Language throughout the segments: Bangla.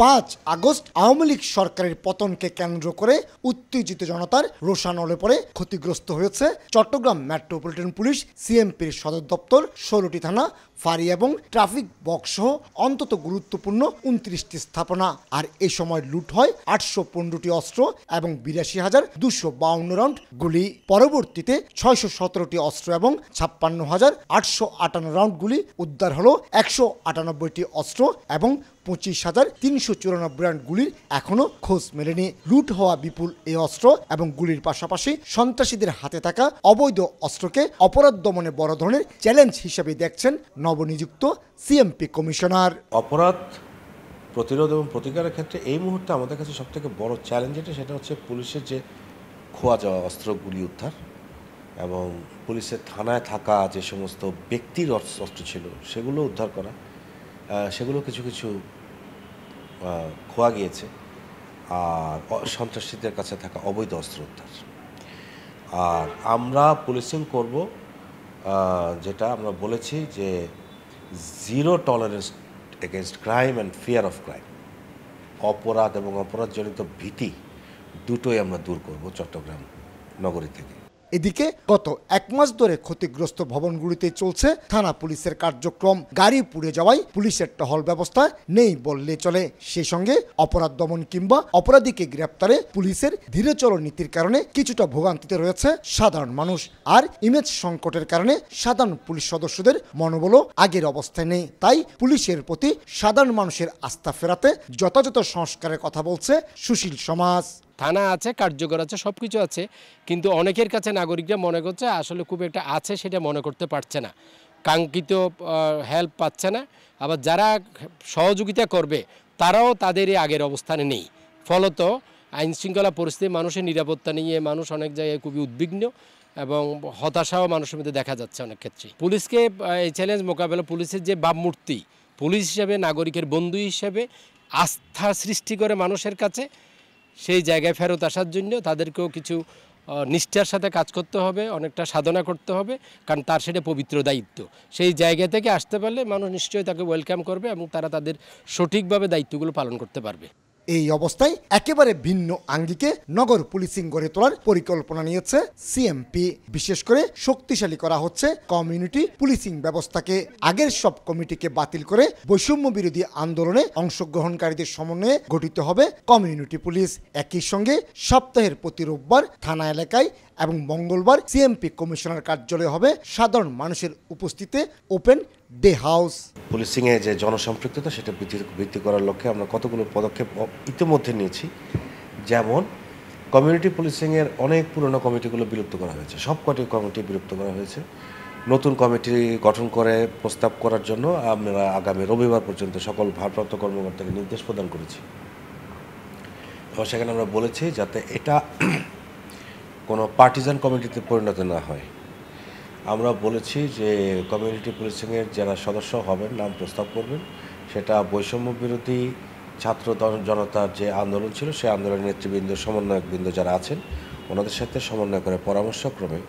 পাঁচ আগস্ট আওয়ামী লীগ সরকারের পতনকে কেন্দ্র করে উত্তেজিত জনতার রোষানলে পরে ক্ষতিগ্রস্ত হয়েছে চট্টগ্রাম মেট্রোপলিটন পুলিশ সিএমপির সদর দপ্তর ষোলোটি থানা ফাঁড়ি এবং ট্রাফিক বক্স সহ অন্তত গুরুত্বপূর্ণ উনত্রিশটি স্থাপনা আর এ সময় লুট হয় আটশো পনেরোটি অস্ত্র এবং বিরাশি হাজার দুশো বাউন্ন রাউন্ড গুলি পরবর্তীতে ছয়শো সতেরোটি অস্ত্র এবং ছাপ্পান্ন হাজার আটশো আটান্ন রাউন্ড গুলি উদ্ধার হলো একশো আটানব্বইটি অস্ত্র এবং পঁচিশ হাজার তিনশো চুরানব্বই রান গুলির এখনও খোঁজ মেলেনি লুট হওয়া বিপুল এই অস্ত্র এবং গুলির পাশাপাশি সন্ত্রাসীদের হাতে থাকা অবৈধ অস্ত্রকে অপরাধ দমনে বড় ধরনের চ্যালেঞ্জ হিসেবে দেখছেন নবনিযুক্ত সিএমপি কমিশনার অপরাধ প্রতিরোধ এবং প্রতিকারের ক্ষেত্রে এই মুহূর্তে আমাদের কাছে সবথেকে বড় চ্যালেঞ্জ যেটা সেটা হচ্ছে পুলিশের যে খোয়া যাওয়া অস্ত্রগুলি উদ্ধার এবং পুলিশের থানায় থাকা যে সমস্ত ব্যক্তির অস্ত্র ছিল সেগুলো উদ্ধার করা সেগুলো কিছু কিছু খোয়া গিয়েছে আর সন্ত্রাসীদের কাছে থাকা অবৈধ অস্ত্র উদ্ধার আর আমরা পুলিশিং করব যেটা আমরা বলেছি যে zero tolerance against crime and fear of crime অপরাধ এবং অপরাধজনিত ভীতি দুটোই আমরা দূর করব চট্টগ্রাম নগরী থেকে এদিকে গত এক মাস ধরে ক্ষতিগ্রস্ত ভবনগুলিতে চলছে থানা পুলিশের কার্যক্রম গাড়ি পুড়ে যাওয়ায় পুলিশের টহল ব্যবস্থা নেই বললে চলে সেই সঙ্গে অপরাধ দমন কিংবা অপরাধীকে গ্রেপ্তারে পুলিশের ধীরে চল নীতির কারণে কিছুটা ভোগান্তিতে রয়েছে সাধারণ মানুষ আর ইমেজ সংকটের কারণে সাধারণ পুলিশ সদস্যদের মনোবলও আগের অবস্থায় নেই তাই পুলিশের প্রতি সাধারণ মানুষের আস্থা ফেরাতে যথাযথ সংস্কারের কথা বলছে সুশীল সমাজ থানা আছে কার্যকর আছে সব কিছু আছে কিন্তু অনেকের কাছে নাগরিকরা মনে করছে আসলে খুব একটা আছে সেটা মনে করতে পারছে না কাঙ্ক্ষিত হেল্প পাচ্ছে না আবার যারা সহযোগিতা করবে তারাও তাদের এই আগের অবস্থানে নেই ফলত আইনশৃঙ্খলা পরিস্থিতি মানুষের নিরাপত্তা নিয়ে মানুষ অনেক জায়গায় খুবই উদ্বিগ্ন এবং হতাশাও মানুষের মধ্যে দেখা যাচ্ছে অনেক ক্ষেত্রে পুলিশকে এই চ্যালেঞ্জ মোকাবেলা পুলিশের যে বাপমূর্তি পুলিশ হিসেবে নাগরিকের বন্ধু হিসাবে আস্থা সৃষ্টি করে মানুষের কাছে সেই জায়গায় ফেরত আসার জন্য তাদেরকেও কিছু নিষ্ঠার সাথে কাজ করতে হবে অনেকটা সাধনা করতে হবে কারণ তার সেটা পবিত্র দায়িত্ব সেই জায়গা থেকে আসতে পারলে মানুষ নিশ্চয়ই তাকে ওয়েলকাম করবে এবং তারা তাদের সঠিকভাবে দায়িত্বগুলো পালন করতে পারবে এই অবস্থায় একেবারে ভিন্ন আঙ্গিকে নগর পুলিশিং গড়ে তোলার পরিকল্পনা নিয়েছে সিএমপি বিশেষ করে শক্তিশালী করা হচ্ছে কমিউনিটি পুলিশিং ব্যবস্থাকে আগের সব কমিটিকে বাতিল করে বৈষম্য বিরোধী আন্দোলনে অংশগ্রহণকারীদের সমন্বয়ে গঠিত হবে কমিউনিটি পুলিশ একই সঙ্গে সপ্তাহের প্রতি রোববার থানা এলাকায় এবং মঙ্গলবার সিএমপি কমিশনার কার্যালয়ে হবে সাধারণ মানুষের উপস্থিতিতে ওপেন দে হাউস পুলিশিংয়ে যে জনসম্পৃক্ততা সেটা বৃদ্ধি করার লক্ষ্যে আমরা কতগুলো পদক্ষেপ ইতিমধ্যে নিয়েছি যেমন কমিউনিটি পুলিশিংয়ের অনেক পুরনো কমিটিগুলো বিলুপ্ত করা হয়েছে সব কটি কমিটি বিলুপ্ত করা হয়েছে নতুন কমিটি গঠন করে প্রস্তাব করার জন্য আমরা আগামী রবিবার পর্যন্ত সকল ভারপ্রাপ্ত কর্মকর্তাকে নির্দেশ প্রদান করেছি এবং সেখানে আমরা বলেছি যাতে এটা কোনো পার্টিজান কমিটিতে পরিণত না হয় আমরা বলেছি যে কমিউনিটি পুলিশিংয়ের যারা সদস্য হবেন নাম প্রস্তাব করবেন সেটা বৈষম্য বিরোধী ছাত্র জনতার যে আন্দোলন ছিল সেই আন্দোলনের নেতৃবৃন্দ সমন্বয়কবৃন্দ যারা আছেন ওনাদের সাথে সমন্বয় করে পরামর্শক্রমে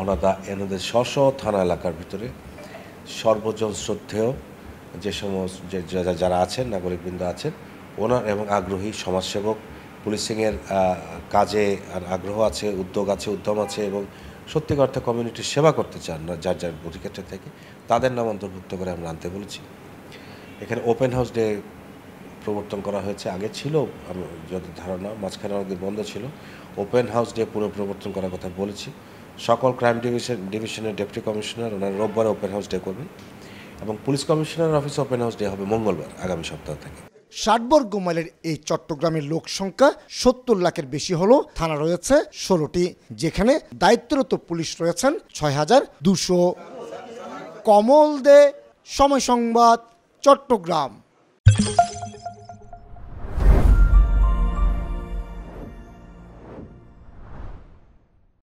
ওনারা এনাদের স্ব স্ব থানা এলাকার ভিতরে সর্বজন শ্রদ্ধেয় যে সমস্ত যে যারা আছেন নাগরিকবৃন্দ আছেন ওনার এবং আগ্রহী সমাজসেবক পুলিশিংয়ের কাজে আর আগ্রহ আছে উদ্যোগ আছে উদ্যম আছে এবং সত্যিকার অর্থে কমিউনিটির সেবা করতে চান না যার যার পরিক্ষেত্রে থেকে তাদের নাম অন্তর্ভুক্ত করে আমরা আনতে বলেছি এখানে ওপেন হাউস ডে প্রবর্তন করা হয়েছে আগে ছিল আমি যত ধারণা মাঝখানে অনেকদিন বন্ধ ছিল ওপেন হাউস ডে পুরো প্রবর্তন করার কথা বলেছি সকল ক্রাইম ডিভিশন ডিভিশনের ডেপুটি কমিশনার ওনার রোববার ওপেন হাউস ডে করবেন এবং পুলিশ কমিশনার অফিসে ওপেন হাউস ডে হবে মঙ্গলবার আগামী সপ্তাহ থেকে ষাট বর্গ মাইলের এই চট্টগ্রামের লোক সংখ্যা সত্তর লাখের বেশি হলো থানা রয়েছে ষোলোটি যেখানে দায়িত্বরত পুলিশ রয়েছেন ছয় হাজার দুশো কমল দে সময় সংবাদ চট্টগ্রাম